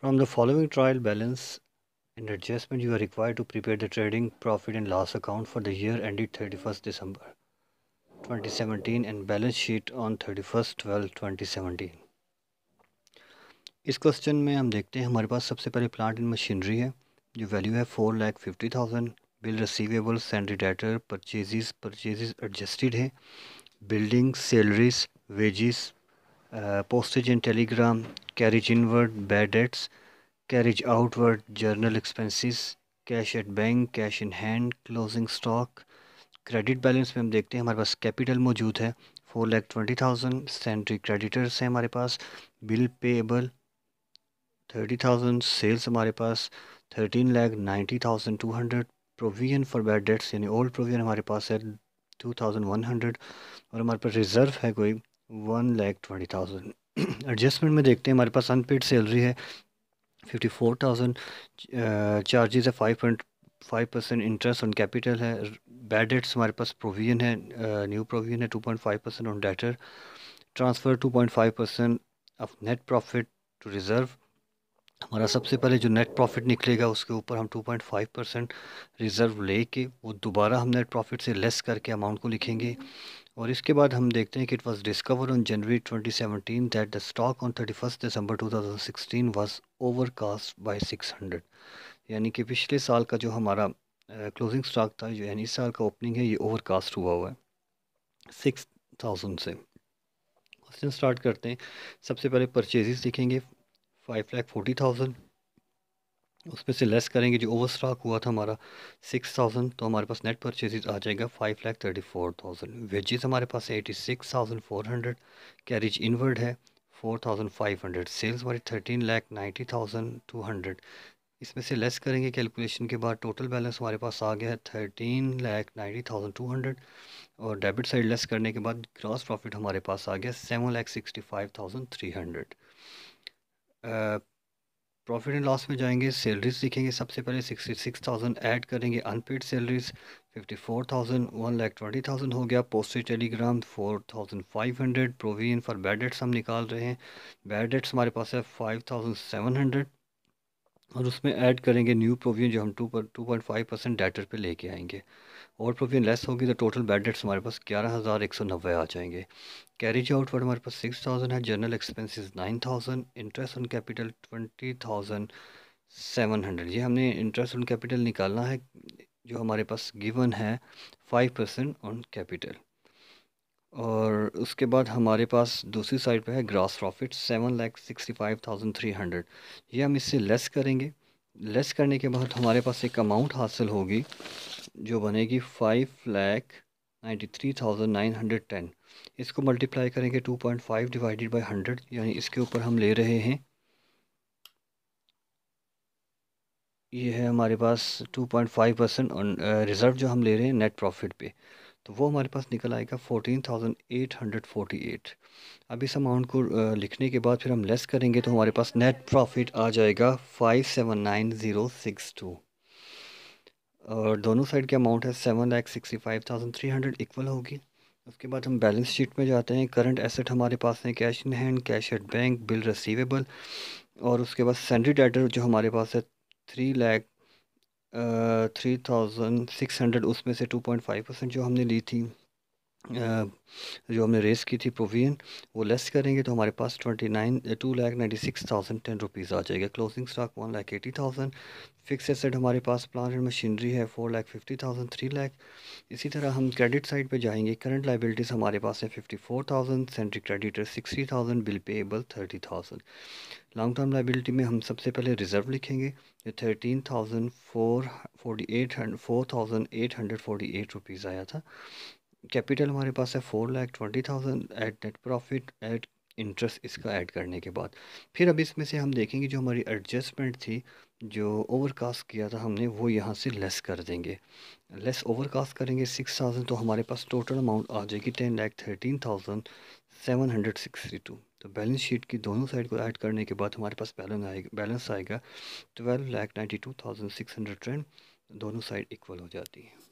From the following trial balance and adjustment you are required to prepare the trading profit and loss account for the year ended 31st December 2017 and balance sheet on 31st 12 2017 इस question में हम देखते हैं हमारे पास सबसे पहले plant and machinery है जो वैल्यू है four lakh fifty thousand bill receivable salary debtor purchases purchases adjusted है building salaries wages Uh, postage and telegram carriage inward bad debts carriage outward journal expenses cash at bank cash in hand closing stock credit balance में हम देखते हैं हमारे पास capital मौजूद है four lakh twenty thousand sundry creditors हैं हमारे पास bill payable thirty thousand sales हमारे पास thirteen lakh ninety thousand two hundred provision for bad debts यानी ओल्ड प्रोविजन हमारे पास है टू थाउजेंड वन हंड्रेड और हमारे पास रिज़र्व है कोई one lakh twenty thousand adjustment में देखते हैं हमारे पास अनपेड सैलरी है फिफ्टी फोर थाउजेंड चार्जेज़ है five point five percent interest on capital है बैड डेट्स हमारे पास प्रोविजन है न्यू प्रोविजन है two point five percent on debtor transfer two point five percent of net profit to reserve हमारा सबसे पहले जो नेट प्रॉफिट निकलेगा उसके ऊपर हम two point five percent reserve ले के वो दोबारा हम नेट प्रॉफिट से लेस करके अमाउंट को लिखेंगे और इसके बाद हम देखते हैं कि it was discover on January 2017 that the stock on 31 December 2016 was overcast by 600 यानी कि पिछले साल का जो हमारा क्लोजिंग स्टॉक था जो यानी इस साल का ओपनिंग है ये ओवरकास्ट हुआ हुआ है सिक्स थाउजेंड से क्वेश्चन स्टार्ट करते हैं सबसे पहले परचेजेस दिखेंगे फाइव लैख फोर्टी थाउजेंड उस पर से लेस करेंगे जो ओवर स्टॉक हुआ था हमारा सिक्स थाउजेंड तो हमारे पास नेट परचेज आ जाएगा five lakh thirty four thousand wages हमारे पास eighty six thousand four hundred carriage inward है four thousand five hundred sales हमारी thirteen lakh ninety thousand two hundred इसमें से लेस करेंगे कैलकुलेशन के बाद टोटल बैलेंस हमारे पास आ गया है thirteen lakh ninety thousand two hundred और डेबिट साइड लेस करने के बाद ग्रॉस प्रॉफिट हमारे पास आ गया seven lakh sixty five thousand three hundred profit and loss में जाएंगे सैलरीज देखेंगे सबसे पहले सिक्सटी सिक्स थाउजेंड ऐड करेंगे unpaid salaries fifty four thousand one lakh twenty thousand हो गया postage telegram four thousand five hundred provision for bad debts हम निकाल रहे हैं बैड डेट्स हमारे पास है फाइव थाउजेंड सेवन हंड्रेड और उसमें ऐड करेंगे न्यू प्रोविजन जो हम two two point five percent debtor पर लेके आएंगे और प्रोविजन लेस होगी तो टोटल बैड डेट्स हमारे पास ग्यारह हज़ार एक सौ नब्बे आ जाएंगे कैरिज आउटवर्ड हमारे पास सिक्स थाउजेंड है general expenses nine thousand interest on capital twenty thousand seven hundred ये हमने इंटरेस्ट ऑन कैपिटल निकालना है जो हमारे पास गिवन है फाइव परसेंट ऑन कैपिटल और उसके बाद हमारे पास दूसरी साइड पे है gross profit seven lakh sixty five thousand three hundred ये हम इससे लेस करेंगे लेस करने के बाद हमारे पास एक अमाउंट हासिल होगी जो बनेगी five lakh ninety three thousand nine hundred ten इसको मल्टीप्लाई करेंगे two point five divided by hundred यानी इसके ऊपर हम ले रहे हैं ये है हमारे पास two point five percent reserve जो हम ले रहे हैं नेट प्रॉफिट पे तो वो हमारे पास निकल आएगा fourteen thousand eight hundred forty eight अब इस अमाउंट को लिखने के बाद फिर हम लेस करेंगे तो हमारे पास नेट प्रॉफिट आ जाएगा five seven nine zero six two और दोनों साइड के अमाउंट है seven lakh sixty five thousand three hundred equal होगी उसके बाद हम बैलेंस शीट में जाते हैं करंट एसेट हमारे पास हैं cash in hand cash at bank bill receivable और उसके बाद सेंडरी डेटर जो हमारे पास है three lakh three thousand six hundred उसमें से टू पॉइंट फाइव परसेंट जो हमने ली थी जो हमने रेस की थी प्रोविजन वो लेस करेंगे तो हमारे पास twenty nine two lakh ninety six thousand ten rupees आ जाएगा closing stock one lakh eighty thousand fix asset हमारे पास प्लान एंड मशीनरी है four lakh fifty thousand three lakh इसी तरह हम क्रेडिट साइड पे जाएंगे करंट लाइबिलिटीज़ हमारे पास है fifty four thousand sundry creditor sixty thousand bill payable thirty thousand long term liability में हम सबसे पहले रिजर्व लिखेंगे thirteen thousand four forty eight four thousand eight hundred forty eight rupees आया था कैपिटल हमारे पास है four lakh twenty thousand eight net profit eight interest इसका ऐड करने के बाद फिर अब इसमें से हम देखेंगे जो हमारी एडजस्टमेंट थी जो ओवरकास्ट किया था हमने वो यहाँ से लेस कर देंगे लेस ओवरकास्ट करेंगे सिक्स थाउजेंड तो हमारे पास टोटल अमाउंट आ जाएगी ten lakh thirteen thousand seven hundred sixty two तो बैलेंस शीट की दोनों साइड को ऐड करने के बाद हमारे पास बैलेंस आएगा बैलेंस आएगा twelve lakh ninety two thousand six hundred trend दोनों साइड इक्वल हो जाती है